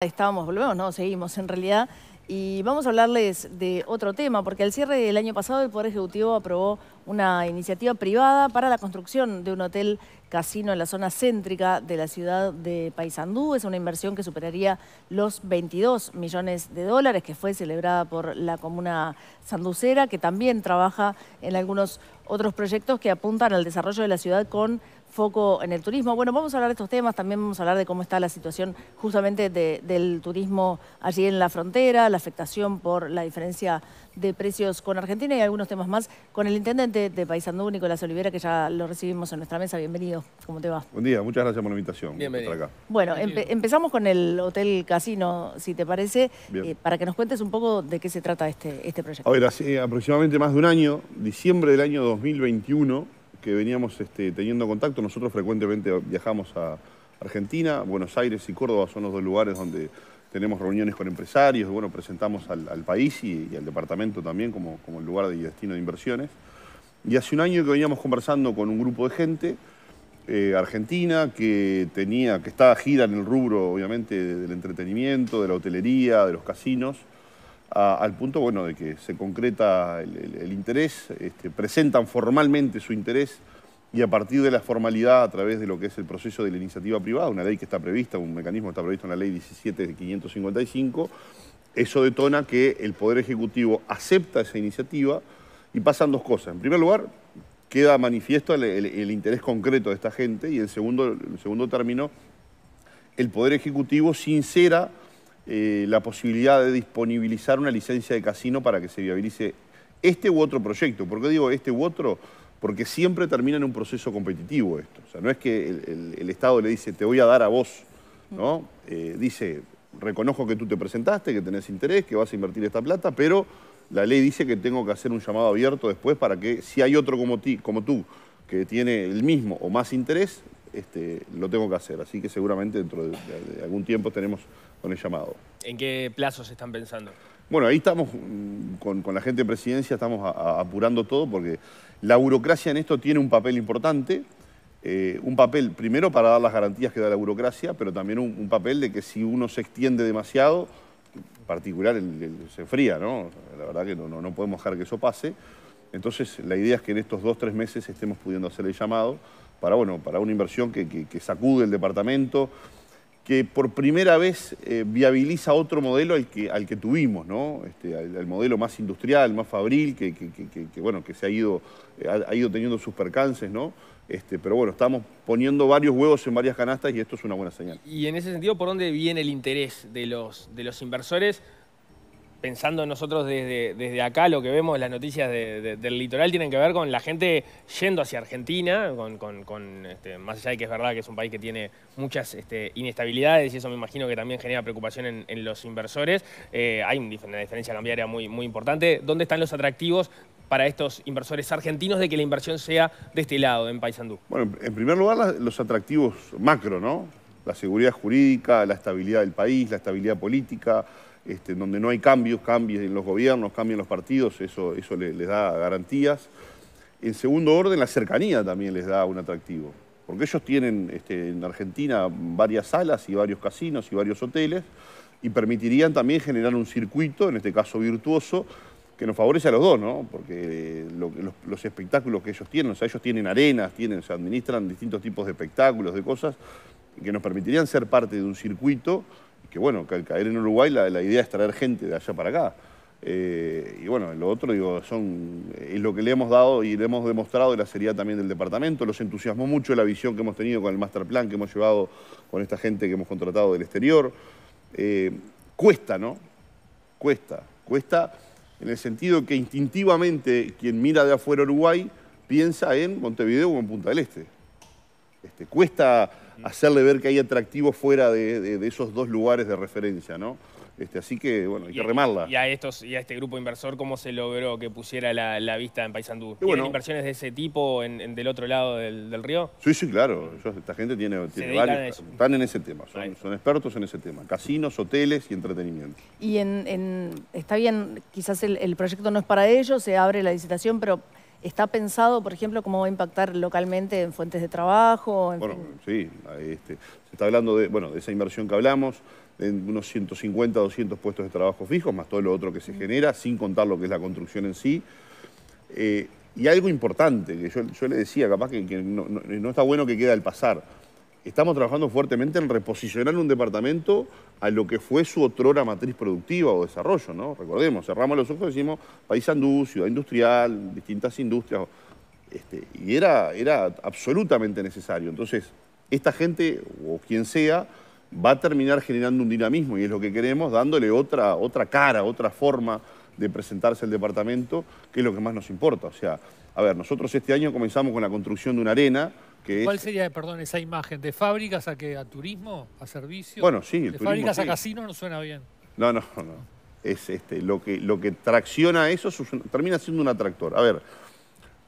Estábamos, volvemos, no, seguimos en realidad. Y vamos a hablarles de otro tema, porque al cierre del año pasado el Poder Ejecutivo aprobó una iniciativa privada para la construcción de un hotel casino en la zona céntrica de la ciudad de Paysandú. Es una inversión que superaría los 22 millones de dólares, que fue celebrada por la comuna sanducera, que también trabaja en algunos otros proyectos que apuntan al desarrollo de la ciudad con foco en el turismo. Bueno, vamos a hablar de estos temas, también vamos a hablar de cómo está la situación justamente del turismo allí en la frontera, la afectación por la diferencia de precios con Argentina y algunos temas más con el intendente de Paisandú, Nicolás Olivera, que ya lo recibimos en nuestra mesa. Bienvenido, ¿cómo te va? Buen día, muchas gracias por la invitación. Bienvenido. Acá. Bueno, empezamos con el Hotel Casino, si te parece, eh, para que nos cuentes un poco de qué se trata este, este proyecto. A ver, hace aproximadamente más de un año, diciembre del año 2021, que veníamos este, teniendo contacto. Nosotros frecuentemente viajamos a Argentina, Buenos Aires y Córdoba son los dos lugares donde tenemos reuniones con empresarios, bueno, presentamos al, país y, al departamento también como, el lugar de destino de inversiones. Y hace un año que veníamos conversando con un grupo de gente eh, argentina que tenía, que estaba gira en el rubro, obviamente, del entretenimiento, de la hotelería, de los casinos al punto bueno, de que se concreta el, interés, este, presentan formalmente su interés y a partir de la formalidad, a través de lo que es el proceso de la iniciativa privada, una ley que está prevista, un mecanismo que está previsto en la ley 17 eso detona que el Poder Ejecutivo acepta esa iniciativa y pasan dos cosas. En primer lugar, queda manifiesto el, interés concreto de esta gente y en segundo, en segundo término, el Poder Ejecutivo sincera eh, la posibilidad de disponibilizar una licencia de casino para que se viabilice este u otro proyecto. ¿Por qué digo este u otro? Porque siempre termina en un proceso competitivo esto. O sea, no es que el, Estado le dice, te voy a dar a vos, ¿no? Mm. Eh, dice, reconozco que tú te presentaste, que tenés interés, que vas a invertir esta plata, pero la ley dice que tengo que hacer un llamado abierto después para que si hay otro como, ti, como tú que tiene el mismo o más interés, este, lo tengo que hacer. Así que seguramente dentro de algún tiempo tenemos con el llamado. ¿En qué plazos están pensando? Bueno, ahí estamos mm, con, la gente de presidencia, estamos apurando todo porque la burocracia en esto tiene un papel importante. Eh, un papel primero para dar las garantías que da la burocracia, pero también un, papel de que si uno se extiende demasiado, en particular se fría, ¿no? La verdad que no, podemos dejar que eso pase. Entonces, la idea es que en estos dos, tres meses estemos pudiendo hacer el llamado para, bueno, para una inversión que sacude el departamento, que por primera vez eh, viabiliza otro modelo al que, al que tuvimos, ¿no? Este, al, modelo más industrial, más fabril, que, bueno, que se ha ido, ido teniendo sus percances, ¿no? Este, pero bueno, estamos poniendo varios huevos en varias canastas y esto es una buena señal. Y en ese sentido, ¿por dónde viene el interés de los, de los inversores? pensando nosotros desde, desde acá, lo que vemos, las noticias del litoral tienen que ver con la gente yendo hacia Argentina, con, este, más allá de que es verdad que es un país que tiene muchas este, inestabilidades y eso me imagino que también genera preocupación en, los inversores. Eh, hay una diferencia cambiaria muy, muy importante. ¿Dónde están los atractivos para estos inversores argentinos de que la inversión sea de este lado, en Paysandú? Bueno, en primer lugar, los atractivos macro, ¿no? La seguridad jurídica, la estabilidad del país, la estabilidad política este, donde no hay cambios, cambios en los gobiernos, cambios los partidos, eso, eso les, da garantías. En segundo orden, la cercanía también les da un atractivo, porque ellos tienen este, en Argentina varias salas y varios casinos y varios hoteles y permitirían también generar un circuito, en este caso virtuoso, que nos favorece a los dos, ¿no? Porque eh, los, espectáculos que ellos tienen, o sea, ellos tienen arenas, tienen, se administran distintos tipos de espectáculos, de cosas, que nos permitirían ser parte de un circuito que bueno, que al caer en Uruguay la, idea es traer gente de allá para acá. Eh, y bueno, lo otro, digo, son, es lo que le hemos dado y le hemos demostrado y la seriedad también del departamento. Los entusiasmó mucho la visión que hemos tenido con el master plan que hemos llevado con esta gente que hemos contratado del exterior. Eh, cuesta, ¿no? Cuesta. Cuesta en el sentido que instintivamente quien mira de afuera Uruguay piensa en Montevideo o en Punta del Este. Este, cuesta hacerle ver que hay atractivo fuera de, esos dos lugares de referencia, ¿no? Este, así que, bueno, hay que remarla. Y a, estos, y a este grupo inversor, ¿cómo se logró que pusiera la, vista en Paysandú? ¿Tienen inversiones de ese tipo del otro lado del, río? Sí, sí, claro. esta gente tiene, varios. Están en ese tema, son, expertos en ese tema. Casinos, hoteles y entretenimiento. Y en, está bien, quizás el, el proyecto no es para ellos, se abre la licitación, pero ¿Está pensado, por ejemplo, cómo va a impactar localmente en fuentes de trabajo? bueno, sí, este, se está hablando de, bueno, de esa inversión que hablamos, de unos 150, 200 puestos de trabajo fijos, más todo lo otro que se genera, sin contar lo que es la construcción en sí. Eh, y algo importante, que yo, le decía, capaz que, no, está bueno que quede al pasar, estamos trabajando fuertemente en reposicionar un departamento a lo que fue su otrora matriz productiva o desarrollo, ¿no? Recordemos, cerramos los ojos y decimos país ciudad industrial, distintas industrias, este, y era, era absolutamente necesario. Entonces, esta gente o quien sea va a terminar generando un dinamismo y es lo que queremos, dándole otra, otra cara, otra forma de presentarse al departamento, que es lo que más nos importa. O sea, a ver, nosotros este año comenzamos con la construcción de una arena, ¿Cuál sería, perdón, esa imagen? ¿De fábricas a qué? ¿A turismo? ¿A servicio? Bueno, sí, ¿De fábricas a casinos no suena bien. No, no, no. Es este, lo, que, lo que tracciona eso termina siendo un atractor. A ver,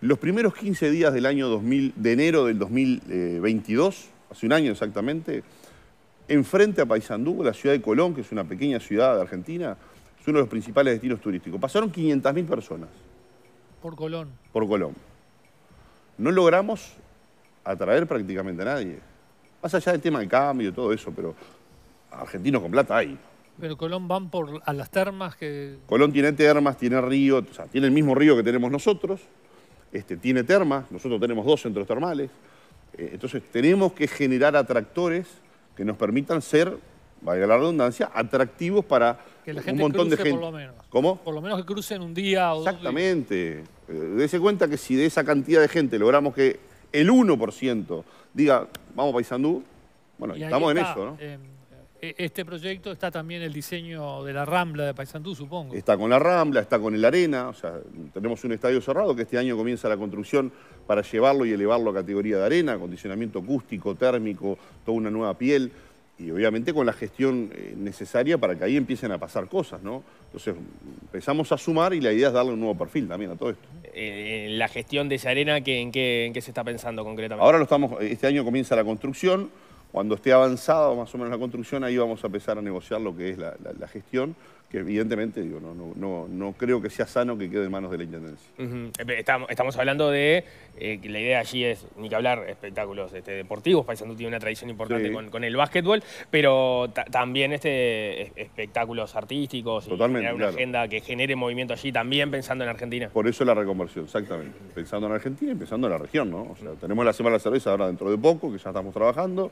los primeros 15 días del año 2000, de enero del 2022, eh, hace un año exactamente, enfrente a Paysandú, la ciudad de Colón, que es una pequeña ciudad de Argentina, es uno de los principales destinos turísticos. Pasaron 500.000 personas. Por Colón. Por Colón. No logramos atraer prácticamente a nadie. Más allá del tema del cambio y todo eso, pero argentinos con plata hay. Pero Colón van por a las termas que... Colón tiene termas, tiene río, o sea, tiene el mismo río que tenemos nosotros, este, tiene termas, nosotros tenemos dos centros termales. Eh, entonces tenemos que generar atractores que nos permitan ser, valga la redundancia, atractivos para un montón cruce de gente. Por lo menos. ¿Cómo? Por lo menos que crucen un día o Exactamente. Dos Exactamente. Eh, dese cuenta que si de esa cantidad de gente logramos que el 1% diga, vamos Paysandú, bueno, estamos en eso, ¿no? Em, e, este proyecto está también el diseño de la Rambla de Paysandú, supongo. Está con la Rambla, está con el Arena, o sea, tenemos un estadio cerrado que este año comienza la construcción para llevarlo y elevarlo a categoría de arena, acondicionamiento acústico, térmico, toda una nueva piel y obviamente con la gestión eh, necesaria para que ahí empiecen a pasar cosas, ¿no? Entonces empezamos a sumar y la idea es darle un nuevo perfil también a todo esto. Eh, la gestión de esa arena, ¿qué, en, qué, se está pensando concretamente? Ahora lo estamos, este año comienza la construcción, cuando esté avanzada más o menos la construcción, ahí vamos a empezar a negociar lo que es la gestión que evidentemente digo, no, no, no, creo que sea sano que quede en manos de la Intendencia. Eh, estamos, estamos, hablando de, eh, la idea allí es, ni que hablar, espectáculos este, deportivos, Paysandú tiene una tradición importante con, el básquetbol, pero también este, espectáculos artísticos y generar una agenda que genere movimiento allí, también pensando en Argentina. Por eso la reconversión, exactamente, pensando en Argentina y pensando en la región, ¿no? tenemos la Semana de la Cerveza ahora dentro de poco, que ya estamos trabajando,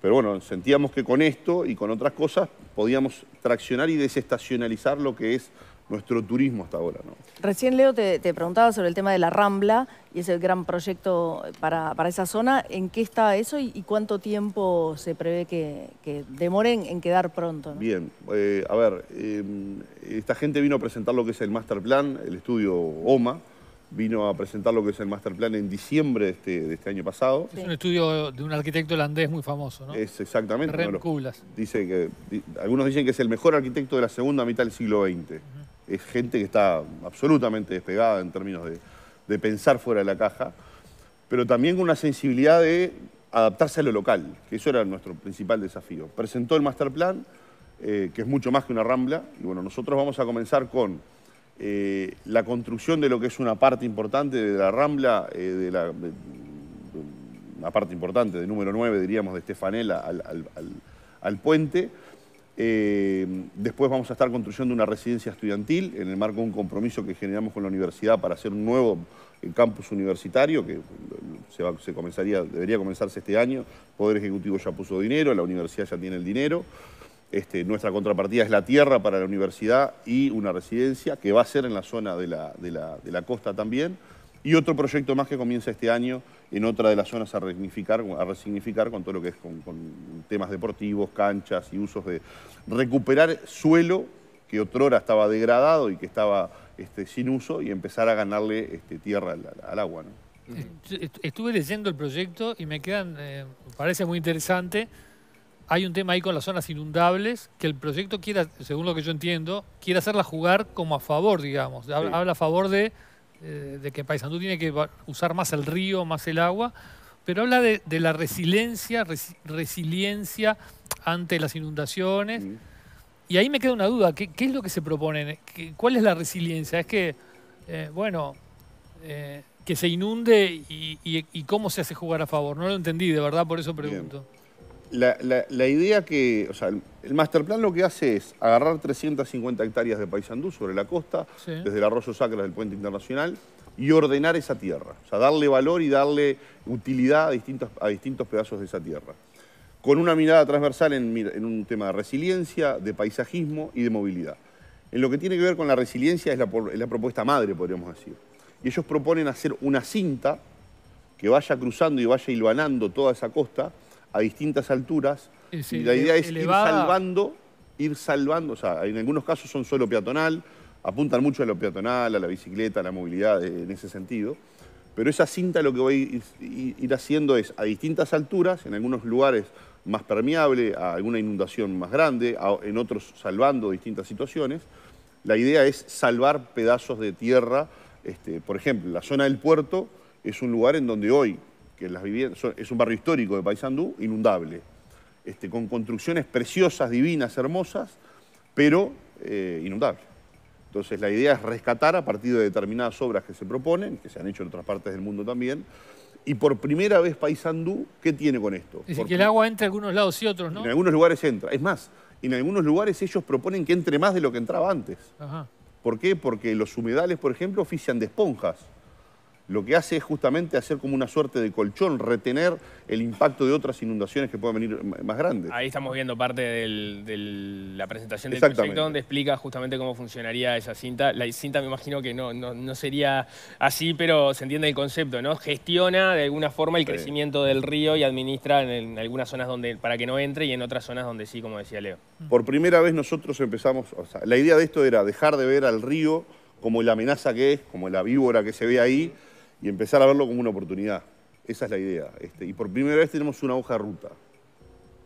pero bueno, sentíamos que con esto y con otras cosas podíamos traccionar y desestacionalizar lo que es nuestro turismo hasta ahora. Recién, Leo, te, preguntaba sobre el tema de la Rambla y ese gran proyecto para, esa zona. ¿En qué está eso y, cuánto tiempo se prevé que, demoren en quedar pronto? Bien, eh, a ver, em, esta gente vino a presentar lo que es el Master Plan, el estudio OMA, vino a presentar lo que es el master plan en diciembre este, de este, año pasado. Es un estudio de un arquitecto holandés muy famoso, ¿no? Es exactamente. Dice que, algunos dicen que es el mejor arquitecto de la segunda mitad del siglo XX. Es gente que está absolutamente despegada en términos de, pensar fuera de la caja, pero también con una sensibilidad de adaptarse a lo local, que eso era nuestro principal desafío. Presentó el master plan, eh, que es mucho más que una rambla, y bueno, nosotros vamos a comenzar con eh, la construcción de lo que es una parte importante de la Rambla, eh, de la, una parte importante de número 9, diríamos, de Estefanel al, puente. Eh, después vamos a estar construyendo una residencia estudiantil en el marco de un compromiso que generamos con la universidad para hacer un nuevo campus universitario que se, comenzaría, debería comenzarse este año. El Poder Ejecutivo ya puso dinero, la universidad ya tiene el dinero. Este, nuestra contrapartida es la tierra para la universidad y una residencia que va a ser en la zona de la, costa también. Y otro proyecto más que comienza este año en otra de las zonas a resignificar, con todo lo que es con, temas deportivos, canchas y usos de recuperar suelo que otrora estaba degradado y que estaba este, sin uso y empezar a ganarle este, tierra al, agua. Estuve leyendo el proyecto y me quedan, eh, parece muy interesante hay un tema ahí con las zonas inundables que el proyecto quiera, según lo que yo entiendo, quiere hacerla jugar como a favor, digamos. Habla, a favor de, eh, que Paisandú tiene que usar más el río, más el agua, pero habla de, la resiliencia, resiliencia ante las inundaciones. Mm. Y ahí me queda una duda, ¿qué, es lo que se propone? ¿Cuál es la resiliencia? Es que, eh, bueno, eh, que se inunde y, cómo se hace jugar a favor. No lo entendí, de verdad, por eso pregunto la, idea que, o sea, el, master plan lo que hace es agarrar 350 hectáreas de paisandú sobre la costa, desde el arroyo Sacra del puente internacional, y ordenar esa tierra, o sea, darle valor y darle utilidad a, distintos, a distintos pedazos de esa tierra, con una mirada transversal en, un tema de resiliencia, de paisajismo y de movilidad. En lo que tiene que ver con la resiliencia es la, es la propuesta madre, podríamos decir. Y ellos proponen hacer una cinta que vaya cruzando y vaya hilvanando toda esa costa, a distintas alturas. y la idea es ir salvando, ir salvando, o sea, en algunos casos son solo peatonal, apuntan mucho a lo peatonal, a la bicicleta, a la movilidad eh, en ese sentido. Pero esa cinta lo que voy a ir haciendo es a distintas alturas, en algunos lugares más permeable, a alguna inundación más grande, en otros salvando distintas situaciones. La idea es salvar pedazos de tierra. Este, por ejemplo, la zona del puerto es un lugar en donde hoy que es un barrio histórico de Paysandú, inundable, este, con construcciones preciosas, divinas, hermosas, pero eh, inundable. Entonces la idea es rescatar a partir de determinadas obras que se proponen, que se han hecho en otras partes del mundo también, y por primera vez Paysandú, ¿qué tiene con esto? Dice que el agua entra en algunos lados y otros, ¿no? En algunos lugares entra. Es más, en algunos lugares ellos proponen que entre más de lo que entraba antes. ¿Por qué? Porque los humedales, por ejemplo, ofician de esponjas lo que hace es justamente hacer como una suerte de colchón, retener el impacto de otras inundaciones que puedan venir más grandes. Ahí estamos viendo parte de la presentación del proyecto donde explica justamente cómo funcionaría esa cinta. La cinta me imagino que no, sería así, pero se entiende el concepto, ¿no? Gestiona de alguna forma el crecimiento del río y administra en, algunas zonas donde para que no entre y en otras zonas donde sí, como decía Leo. Mm. Por primera vez nosotros empezamos, la idea de esto era dejar de ver al río como la amenaza que es, como la víbora que se ve ahí, y empezar a verlo como una oportunidad. Esa es la idea. Este, y por primera vez tenemos una hoja de ruta.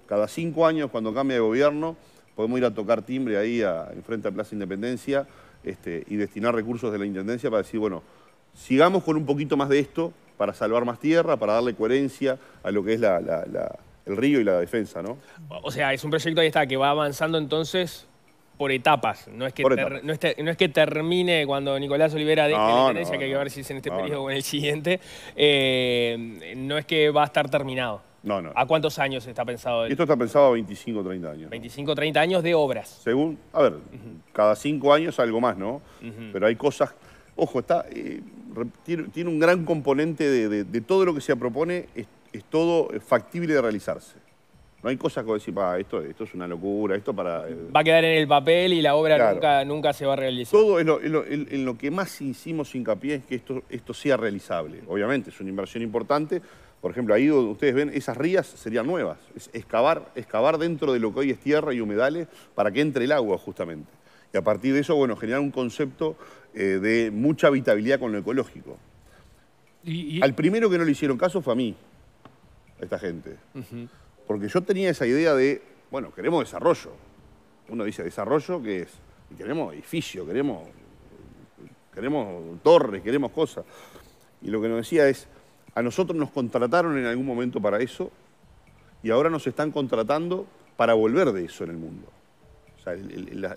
Cada cinco años, cuando cambia de gobierno, podemos ir a tocar timbre ahí a, enfrente a Plaza Independencia este, y destinar recursos de la Intendencia para decir, bueno, sigamos con un poquito más de esto para salvar más tierra, para darle coherencia a lo que es el río y la defensa, ¿no? O sea, es un proyecto ahí está que va avanzando entonces por etapas. No es que, no, es que termine cuando Nicolás Olivera deje la que hay que ver si es en este periodo o en el siguiente. Eh, no es que va a estar terminado. No, ¿A cuántos años está pensado? esto? Esto está pensado a 25 o 30 años. 25 30 años de obras. Según, a ver, cada cinco años algo más, ¿no? Pero hay cosas, ojo, está, eh, tiene, un gran componente de, todo lo que se propone, es todo factible de realizarse. No hay cosas que decir, ah, esto, esto es una locura, esto para... Va a quedar en el papel y la obra nunca, se va a realizar. Todo en lo, que más hicimos hincapié es que esto, esto sea realizable. Obviamente, es una inversión importante. Por ejemplo, ahí ustedes ven, esas rías serían nuevas. Es excavar, excavar dentro de lo que hoy es tierra y humedales para que entre el agua, justamente. Y a partir de eso, bueno, generar un concepto eh, de mucha habitabilidad con lo ecológico. Y, Al primero que no le hicieron caso fue a mí, a esta gente porque yo tenía esa idea de, bueno, queremos desarrollo. Uno dice desarrollo, que es? Queremos edificio, queremos, queremos torres, queremos cosas. Y lo que nos decía es, a nosotros nos contrataron en algún momento para eso y ahora nos están contratando para volver de eso en el mundo. O sea,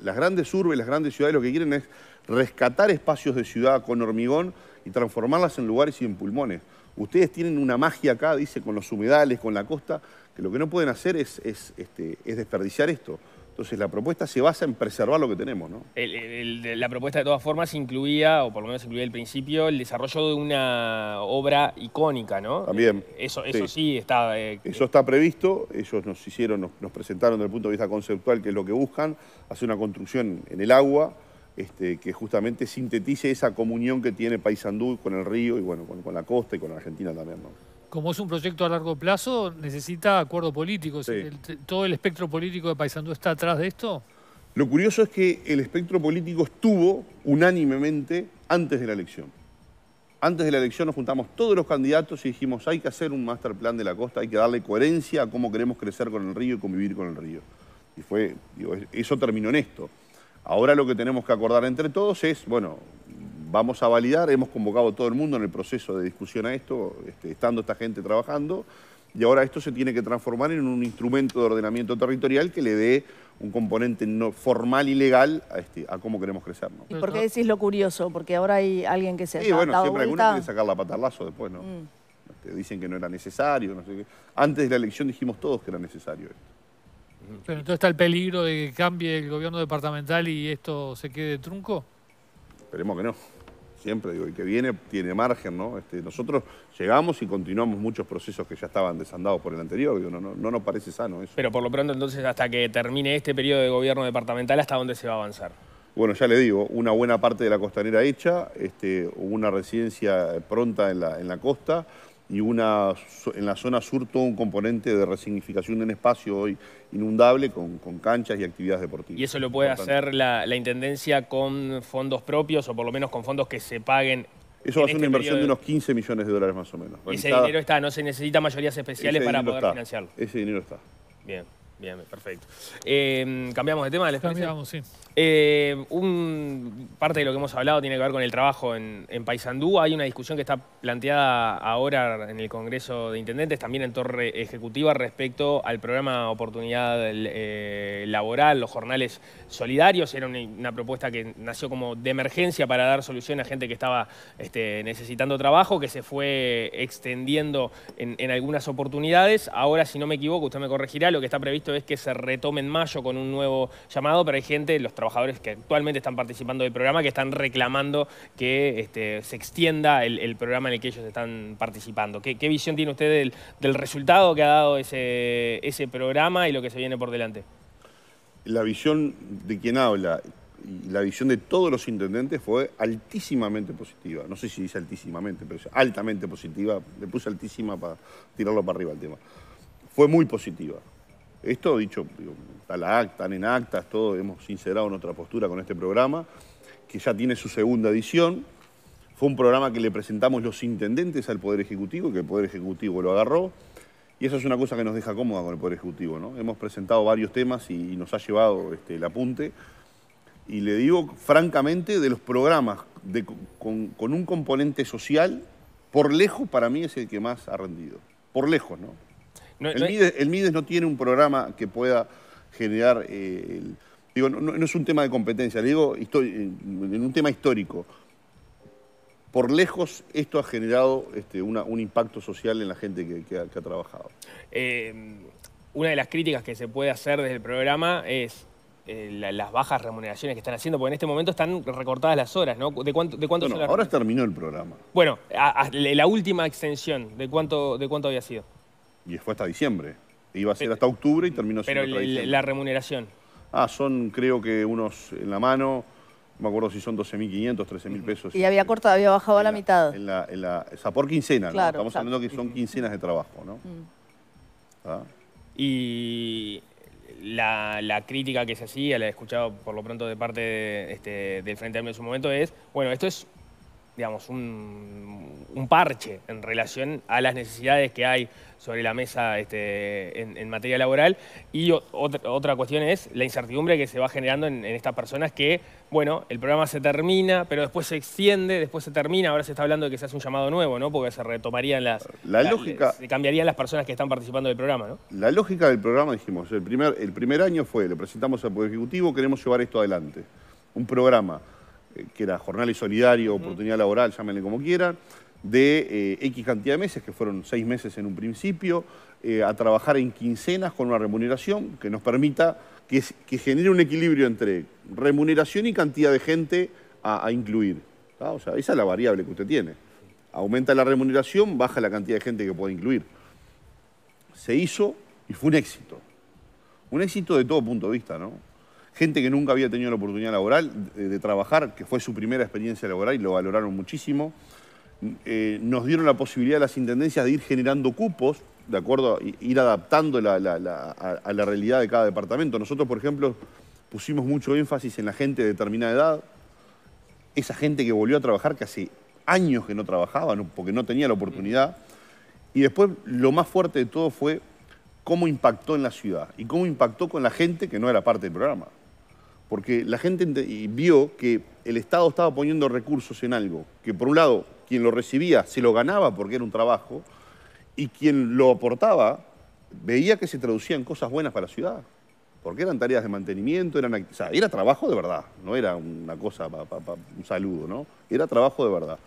las grandes urbes, las grandes ciudades lo que quieren es rescatar espacios de ciudad con hormigón y transformarlas en lugares y en pulmones. Ustedes tienen una magia acá, dice, con los humedales, con la costa, lo que no pueden hacer es, este, es desperdiciar esto. Entonces la propuesta se basa en preservar lo que tenemos, ¿no? la propuesta de todas formas incluía, o por lo menos incluía el principio, el desarrollo de una obra icónica, ¿no? También. Eh, eso, sí. está... Eh, eso está previsto, ellos nos hicieron, nos, presentaron desde el punto de vista conceptual que es lo que buscan, hacer una construcción en el agua este, que justamente sintetice esa comunión que tiene Paysandú con el río y bueno, con, con la costa y con la Argentina también, ¿no? como es un proyecto a largo plazo, necesita acuerdo político. ¿Todo el espectro político de Paisandú está atrás de esto? Lo curioso es que el espectro político estuvo unánimemente antes de la elección. Antes de la elección nos juntamos todos los candidatos y dijimos hay que hacer un master plan de la costa, hay que darle coherencia a cómo queremos crecer con el río y convivir con el río. Y fue, eso terminó en esto. Ahora lo que tenemos que acordar entre todos es, bueno, vamos a validar, hemos convocado a todo el mundo en el proceso de discusión a esto, este, estando esta gente trabajando, y ahora esto se tiene que transformar en un instrumento de ordenamiento territorial que le dé un componente no formal y legal a, este, a cómo queremos crecer. ¿Y por qué decís lo curioso? Porque ahora hay alguien que se sí, bueno, siempre que quiere sacar la patarlazo después, ¿no? Mm. Te este, dicen que no era necesario, no sé qué. Antes de la elección dijimos todos que era necesario esto. Pero entonces está el peligro de que cambie el gobierno departamental y esto se quede trunco. Esperemos que no siempre, digo, el que viene tiene margen, ¿no? Este, nosotros llegamos y continuamos muchos procesos que ya estaban desandados por el anterior, no, nos parece sano eso. Pero por lo pronto entonces hasta que termine este periodo de gobierno departamental, ¿hasta dónde se va a avanzar? Bueno, ya le digo, una buena parte de la costanera hecha, este, una residencia pronta la, en la costa, y una, en la zona sur todo un componente de resignificación de un espacio hoy inundable con, canchas y actividades deportivas. ¿Y eso lo puede hacer la, Intendencia con fondos propios o por lo menos con fondos que se paguen? Eso va a ser una este inversión de... unos 15 millones de dólares más o menos. Ese dinero está, no se necesita mayorías especiales para poder financiarlo. Ese dinero está. Bien, bien, perfecto. Eh, ¿Cambiamos de tema? ¿les Cambiamos, sí. Eh, parte de lo que hemos hablado tiene que ver con el trabajo en, Paysandú. Hay una discusión que está planteada ahora en el Congreso de Intendentes, también en Torre Ejecutiva, respecto al programa Oportunidad eh, Laboral, los jornales solidarios. Era una, propuesta que nació como de emergencia para dar solución a gente que estaba este, necesitando trabajo, que se fue extendiendo en, en algunas oportunidades. Ahora, si no me equivoco, usted me corregirá, lo que está previsto es que se retome en mayo con un nuevo llamado, pero hay gente, los trabajadores, trabajadores que actualmente están participando del programa que están reclamando que este, se extienda el, programa en el que ellos están participando. ¿Qué, visión tiene usted del, resultado que ha dado ese, ese programa y lo que se viene por delante? La visión de quien habla la visión de todos los intendentes fue altísimamente positiva. No sé si dice altísimamente, pero es altamente positiva. Le puse altísima para tirarlo para arriba el tema. Fue muy positiva. Esto dicho, está la acta, en actas, todo, hemos sincerado nuestra postura con este programa, que ya tiene su segunda edición. Fue un programa que le presentamos los intendentes al Poder Ejecutivo, que el Poder Ejecutivo lo agarró. Y eso es una cosa que nos deja cómoda con el Poder Ejecutivo. ¿no? Hemos presentado varios temas y, nos ha llevado este, el apunte. Y le digo, francamente, de los programas con, un componente social, por lejos para mí es el que más ha rendido. Por lejos, ¿no? el, Mides, no tiene un programa que pueda generar eh, Digo, no, es un tema de competencia, le digo en un tema histórico. Por lejos, esto ha generado este, un impacto social en la gente que, ha, trabajado. Eh, una de las críticas que se puede hacer desde el programa es eh, las bajas remuneraciones que están haciendo, porque en este momento están recortadas las horas, ¿no? ¿De cuánto, de cuánto ahora terminó el programa. Bueno, la última extensión, ¿de cuánto, ¿de cuánto había sido? Y fue hasta diciembre. Iba a ser hasta octubre y terminó siendo Pero la remuneración. Ah, son creo que unos en la mano, no me acuerdo si son 12.500, 13.000 pesos. Y había cortado, había bajado a la, mitad. En la, en la, o sea, por quincena, estamos hablando que son quincenas de trabajo, ¿no? Mm. Ah. Y la, crítica que se hacía, la he escuchado por lo pronto de parte del este, Frente Amplio en su momento, es, bueno, esto es, digamos, un parche en relación a las necesidades que hay sobre la mesa este, en, materia laboral. Y otra, otra, cuestión es la incertidumbre que se va generando en, estas personas que, bueno, el programa se termina, pero después se extiende, después se termina, ahora se está hablando de que se hace un llamado nuevo, ¿no? Porque se retomarían las... La lógica... se cambiarían las personas que están participando del programa, ¿no? La lógica del programa, dijimos, el primer, el primer año fue, lo presentamos al Poder Ejecutivo, queremos llevar esto adelante. Un programa eh, que era jornal y solidario, oportunidad laboral, llámenle como quieran, de eh, X cantidad de meses, que fueron seis meses en un principio, eh, a trabajar en quincenas con una remuneración que nos permita que, genere un equilibrio entre remuneración y cantidad de gente a, incluir. O sea, esa es la variable que usted tiene. Aumenta la remuneración, baja la cantidad de gente que puede incluir. Se hizo y fue un éxito. Un éxito de todo punto de vista, ¿no? Gente que nunca había tenido la oportunidad laboral eh, de trabajar, que fue su primera experiencia laboral y lo valoraron muchísimo. Eh, nos dieron la posibilidad a las intendencias de ir generando cupos, de acuerdo, ir adaptando a, la realidad de cada departamento. Nosotros, por ejemplo, pusimos mucho énfasis en la gente de determinada edad, esa gente que volvió a trabajar que hace años que no trabajaba, porque no tenía la oportunidad. Y después lo más fuerte de todo fue cómo impactó en la ciudad y cómo impactó con la gente que no era parte del programa. Porque la gente vio que el Estado estaba poniendo recursos en algo, que por un lado quien lo recibía se lo ganaba porque era un trabajo y quien lo aportaba veía que se traducían cosas buenas para la ciudad. Porque eran tareas de mantenimiento, era trabajo de verdad, no era una cosa, para un saludo, ¿no? Era trabajo de verdad.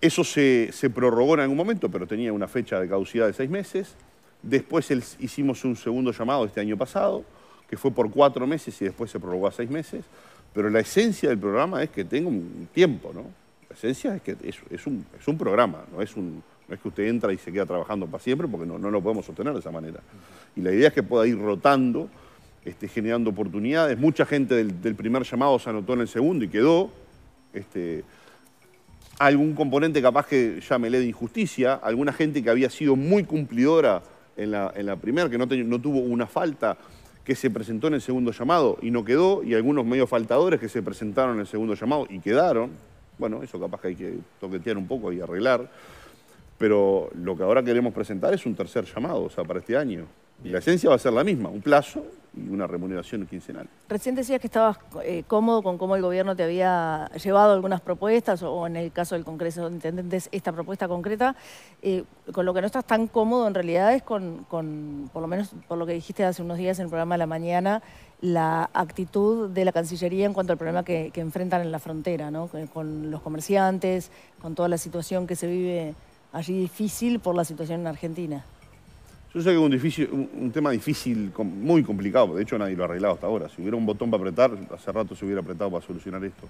Eso se, prorrogó en algún momento, pero tenía una fecha de caducidad de seis meses. Después hicimos un segundo llamado este año pasado, que fue por cuatro meses y después se prorrogó a seis meses. Pero la esencia del programa es que tengo un tiempo, ¿no? esencia es que es, un, programa, no es un, es que usted entra y se queda trabajando para siempre porque no, lo podemos sostener de esa manera. Y la idea es que pueda ir rotando, este, generando oportunidades. Mucha gente del, primer llamado se anotó en el segundo y quedó. Este, algún componente capaz que llámele de injusticia, alguna gente que había sido muy cumplidora en la, primera, que no, no tuvo una falta, que se presentó en el segundo llamado y no quedó, y algunos medios faltadores que se presentaron en el segundo llamado y quedaron. Bueno, eso capaz que hay que toquetear un poco y arreglar. Pero lo que ahora queremos presentar es un tercer llamado, o sea, para este año. Y la esencia va a ser la misma, un plazo y una remuneración quincenal. Recién decías que estabas eh, cómodo con cómo el gobierno te había llevado algunas propuestas, o en el caso del Congreso de Intendentes, esta propuesta concreta. Eh, con lo que no estás tan cómodo en realidad es con, por lo menos por lo que dijiste hace unos días en el programa de la mañana, la actitud de la Cancillería en cuanto al problema que, que enfrentan en la frontera, ¿no? con los comerciantes, con toda la situación que se vive allí difícil por la situación en Argentina. Yo sé que es un, un, tema difícil, muy complicado, de hecho nadie lo ha arreglado hasta ahora. Si hubiera un botón para apretar, hace rato se hubiera apretado para solucionar esto.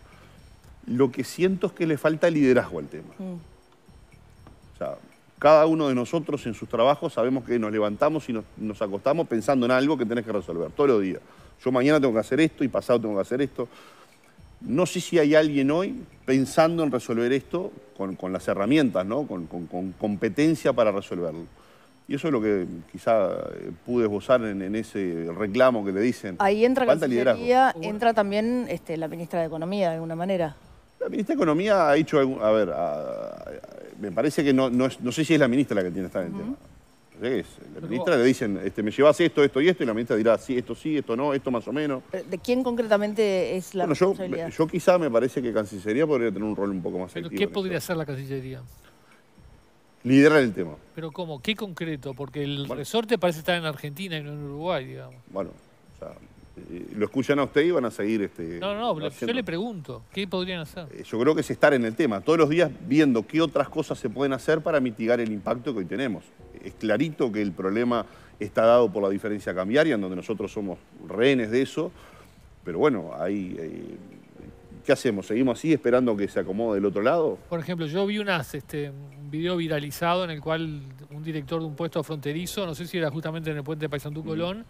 Lo que siento es que le falta liderazgo al tema. Mm. O sea, cada uno de nosotros en sus trabajos sabemos que nos levantamos y nos, acostamos pensando en algo que tenés que resolver todos los días. Yo mañana tengo que hacer esto y pasado tengo que hacer esto. No sé si hay alguien hoy pensando en resolver esto con, las herramientas, ¿no? con competencia para resolverlo. Y eso es lo que quizá eh, pude esbozar en, ese reclamo que le dicen. Ahí entra entra también este, la ministra de Economía, de alguna manera. La ministra de Economía ha hecho A ver, me parece que no, no, sé si es la ministra la que tiene esta estar en el la ministra le dicen, este, me llevas esto, esto y esto, y la ministra dirá, sí, esto sí, esto no, esto más o menos. ¿De quién concretamente es la responsabilidad? yo, quizá me parece que Cancillería podría tener un rol un poco más activo. ¿Qué podría hacer la Cancillería? liderar el tema. Pero ¿cómo? ¿Qué concreto? Porque el resorte parece estar en Argentina y no en Uruguay, digamos. Bueno, o sea, eh, lo escuchan a usted y van a seguir este. No, no, yo le pregunto, ¿qué podrían hacer? Eh, yo creo que es estar en el tema, todos los días viendo qué otras cosas se pueden hacer para mitigar el impacto que hoy tenemos. Es clarito que el problema está dado por la diferencia cambiaria, en donde nosotros somos rehenes de eso, pero bueno, hay eh, ¿Qué hacemos? ¿Seguimos así esperando que se acomode del otro lado? Por ejemplo, yo vi unas, este, un video viralizado en el cual un director de un puesto fronterizo, no sé si era justamente en el puente de Colón,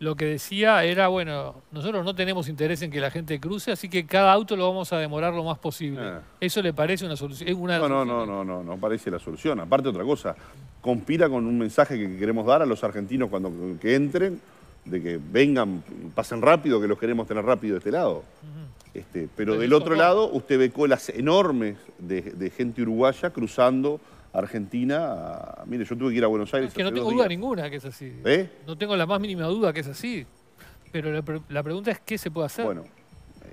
lo que decía era, bueno, nosotros no tenemos interés en que la gente cruce, así que cada auto lo vamos a demorar lo más posible. Ah. ¿Eso le parece una solución? Una no, no, no, no, no, no parece la solución. Aparte otra cosa, conspira con un mensaje que queremos dar a los argentinos cuando que entren, de que vengan, pasen rápido, que los queremos tener rápido de este lado. Este, pero del otro lado, usted ve colas enormes de, gente uruguaya cruzando Argentina. mire, yo tuve que ir a Buenos ah, Aires. Es que no tengo duda ninguna que es así. ¿Eh? No tengo la más mínima duda que es así. Pero la, pregunta es qué se puede hacer. Bueno,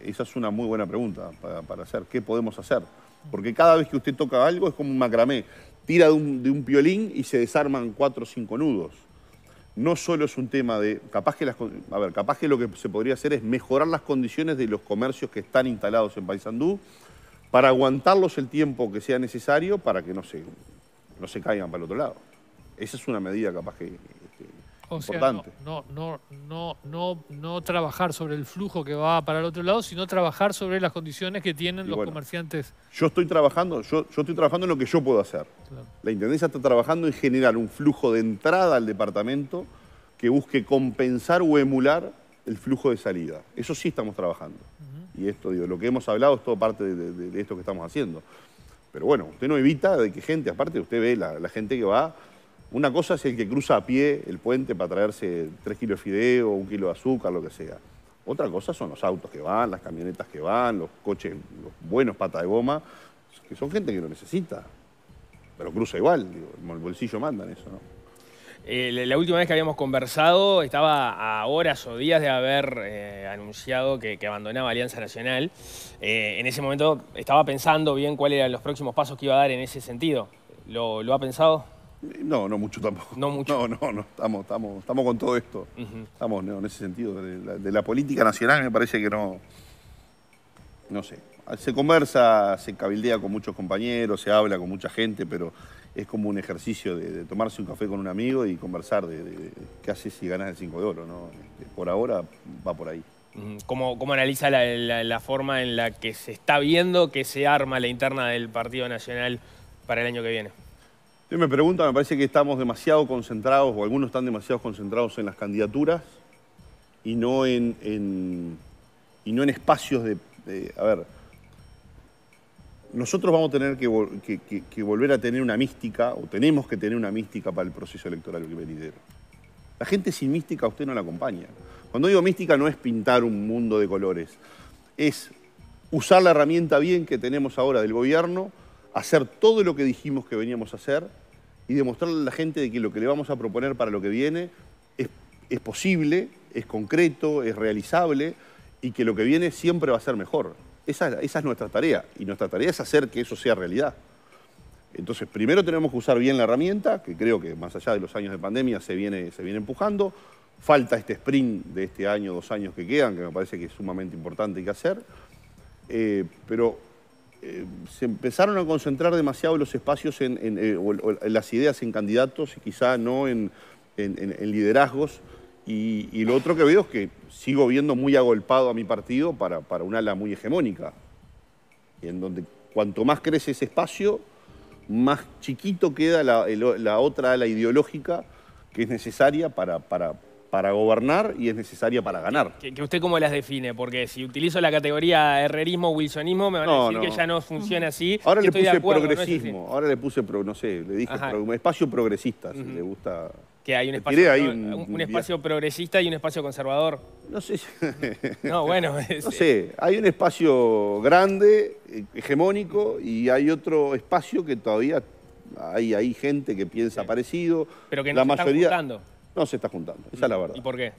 esa es una muy buena pregunta para, hacer. ¿Qué podemos hacer? Porque cada vez que usted toca algo es como un macramé. Tira de un, de un piolín y se desarman cuatro o cinco nudos no solo es un tema de, capaz que, las, a ver, capaz que lo que se podría hacer es mejorar las condiciones de los comercios que están instalados en Paysandú para aguantarlos el tiempo que sea necesario para que no se, no se caigan para el otro lado. Esa es una medida capaz que no, no, no, trabajar sobre el flujo que va para el otro lado, sino trabajar sobre las condiciones que tienen los comerciantes. Yo estoy trabajando, yo, estoy trabajando en lo que yo puedo hacer. La Intendencia está trabajando en generar un flujo de entrada al departamento que busque compensar o emular el flujo de salida. Eso sí estamos trabajando. Y esto, digo, lo que hemos hablado es todo parte de, esto que estamos haciendo. Pero bueno, usted no evita de que gente, aparte usted ve la gente que va una cosa es el que cruza a pie el puente para traerse tres kilos de fideo, un kilo de azúcar, lo que sea. Otra cosa son los autos que van, las camionetas que van, los coches, los buenos patas de goma, que son gente que lo necesita. Pero cruza igual, digo, el bolsillo mandan eso, ¿no? Eh, la última vez que habíamos conversado estaba a horas o días de haber eh, anunciado que, abandonaba Alianza Nacional. Eh, en ese momento estaba pensando bien cuáles eran los próximos pasos que iba a dar en ese sentido. lo ha pensado? No, no mucho tampoco. No mucho. No, no, no. Estamos, estamos, estamos con todo esto. Estamos en ese sentido. De la, política nacional me parece que no. No sé. Se conversa, se cabildea con muchos compañeros, se habla con mucha gente, pero es como un ejercicio de, tomarse un café con un amigo y conversar de, qué haces si ganas el 5 de oro. ¿no? Este, por ahora va por ahí. ¿Cómo, cómo analiza la forma en la que se está viendo que se arma la interna del Partido Nacional para el año que viene? me pregunta, me parece que estamos demasiado concentrados, o algunos están demasiado concentrados en las candidaturas y no en, y no en espacios de, A ver, nosotros vamos a tener que, volver a tener una mística, o tenemos que tener una mística para el proceso electoral venidero. La gente sin mística usted no la acompaña. Cuando digo mística no es pintar un mundo de colores, es usar la herramienta bien que tenemos ahora del gobierno, hacer todo lo que dijimos que veníamos a hacer y demostrarle a la gente de que lo que le vamos a proponer para lo que viene es, es posible, es concreto, es realizable y que lo que viene siempre va a ser mejor. Esa, es nuestra tarea y nuestra tarea es hacer que eso sea realidad. Entonces, primero tenemos que usar bien la herramienta, que creo que más allá de los años de pandemia se viene, se viene empujando. Falta este sprint de este año, dos años que quedan, que me parece que es sumamente importante que hacer. Eh, pero eh, se empezaron a concentrar demasiado los espacios en, eh, las ideas en candidatos y quizá no en, liderazgos. Y, lo otro que veo es que sigo viendo muy agolpado a mi partido para, para un ala muy hegemónica, en donde cuanto más crece ese espacio, más chiquito queda la, la otra ala ideológica que es necesaria para, para para gobernar y es necesaria para ganar. ¿Que, usted cómo las define? Porque si utilizo la categoría herrerismo, wilsonismo, me van a decir que ya no funciona así. Ahora le puse progresismo, ahora le puse, pro, no sé, le dije espacio progresista, si le gusta... Que hay un espacio, un, espacio progresista y un espacio conservador. No sé. no, bueno. no sé, hay un espacio grande, hegemónico, y hay otro espacio que todavía hay, gente que piensa parecido. Pero que no la se mayoría, no se está juntando, esa es la verdad. ¿Y por qué?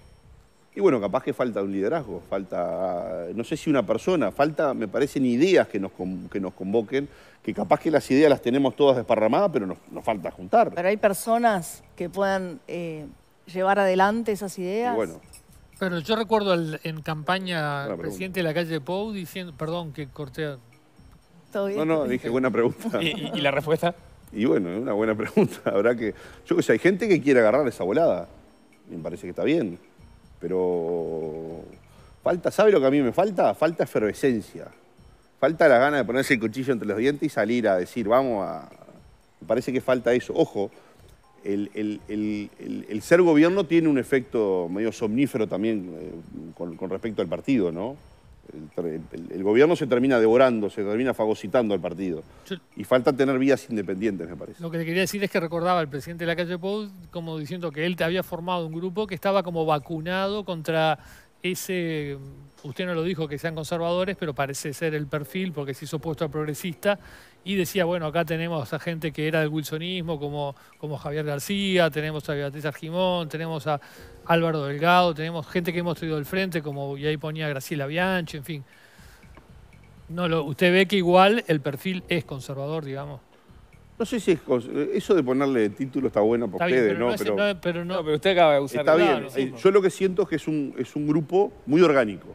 Y bueno, capaz que falta un liderazgo, falta, no sé si una persona, falta, me parecen ideas que nos, que nos convoquen, que capaz que las ideas las tenemos todas desparramadas, pero nos, falta juntar. Pero hay personas que puedan eh, llevar adelante esas ideas. bueno. Pero yo recuerdo en campaña presidente de la calle Pou diciendo, perdón que corté. No, no, dije buena pregunta. ¿Y, y la respuesta? Y bueno, es una buena pregunta. Habrá que. Yo que sé, hay gente que quiere agarrar esa volada. me parece que está bien. Pero. Falta, ¿sabe lo que a mí me falta? Falta efervescencia. Falta la gana de ponerse el cuchillo entre los dientes y salir a decir, vamos a. Me parece que falta eso. Ojo, el, ser gobierno tiene un efecto medio somnífero también eh, con respecto al partido, ¿no? el, gobierno se termina devorando, se termina fagocitando al partido. y falta tener vías independientes, me parece. Lo que te quería decir es que recordaba el presidente de la calle Pou como diciendo que él te había formado un grupo que estaba como vacunado contra ese usted no lo dijo que sean conservadores, pero parece ser el perfil porque se hizo puesto a progresista y decía, bueno, acá tenemos a gente que era del wilsonismo, como, como Javier García, tenemos a Beatriz Argimón, tenemos a Álvaro Delgado, tenemos gente que hemos traído del frente, como y ahí ponía Graciela Bianchi, en fin. No, lo, usted ve que igual el perfil es conservador, digamos. No sé si es eso de ponerle título está bueno porque pero ¿no? pero, no, usted acaba de usar Está bien. Eh, yo lo que siento es que es un, es un grupo muy orgánico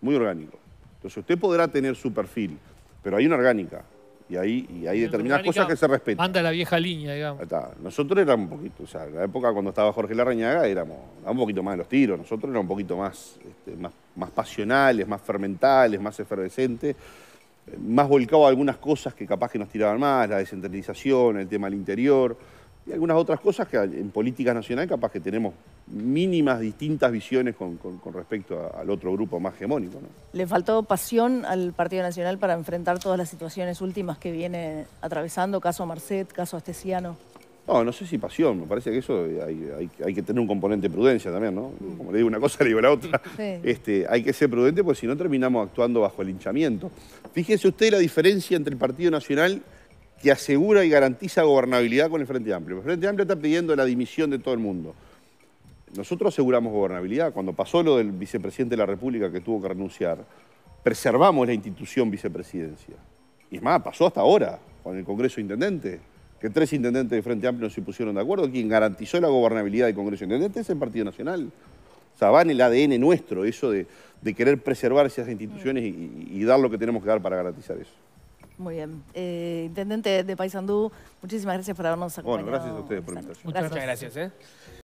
muy orgánico. Entonces usted podrá tener su perfil, pero hay una orgánica. Y hay, hay determinadas cosas que se respetan. Anda la vieja línea, digamos. Nosotros éramos un poquito, o sea, en la época cuando estaba Jorge Larrañaga éramos, un poquito más de los tiros, nosotros éramos un poquito más, este, más, más pasionales, más fermentales, más efervescentes, eh, más volcados a algunas cosas que capaz que nos tiraban más, la descentralización, el tema del interior y algunas otras cosas que en políticas nacionales capaz que tenemos mínimas distintas visiones con, respecto al otro grupo más hegemónico. ¿Le faltó pasión al Partido Nacional para enfrentar todas las situaciones últimas que viene atravesando, caso Marcet, caso Astesiano? No, no sé si pasión, me parece que eso eh, hay, que tener un componente de prudencia también, ¿no? Mm. Como le digo una cosa, le digo la otra. Este, hay que ser prudente porque si no terminamos actuando bajo el hinchamiento. Fíjese usted la diferencia entre el Partido Nacional que asegura y garantiza gobernabilidad con el Frente Amplio. El Frente Amplio está pidiendo la dimisión de todo el mundo. Nosotros aseguramos gobernabilidad. Cuando pasó lo del vicepresidente de la República que tuvo que renunciar, preservamos la institución vicepresidencia. Y es más, pasó hasta ahora con el Congreso Intendente, que tres intendentes del Frente Amplio no se pusieron de acuerdo. Quien garantizó la gobernabilidad del Congreso Intendente es el Partido Nacional. O sea, va en el ADN nuestro eso de, querer preservar esas instituciones y dar lo que tenemos que dar para garantizar eso. Muy bien. Eh, Intendente de Paysandú, muchísimas gracias por habernos acompañado. Bueno, gracias a ustedes por la invitación. Muchas gracias. gracias ¿eh?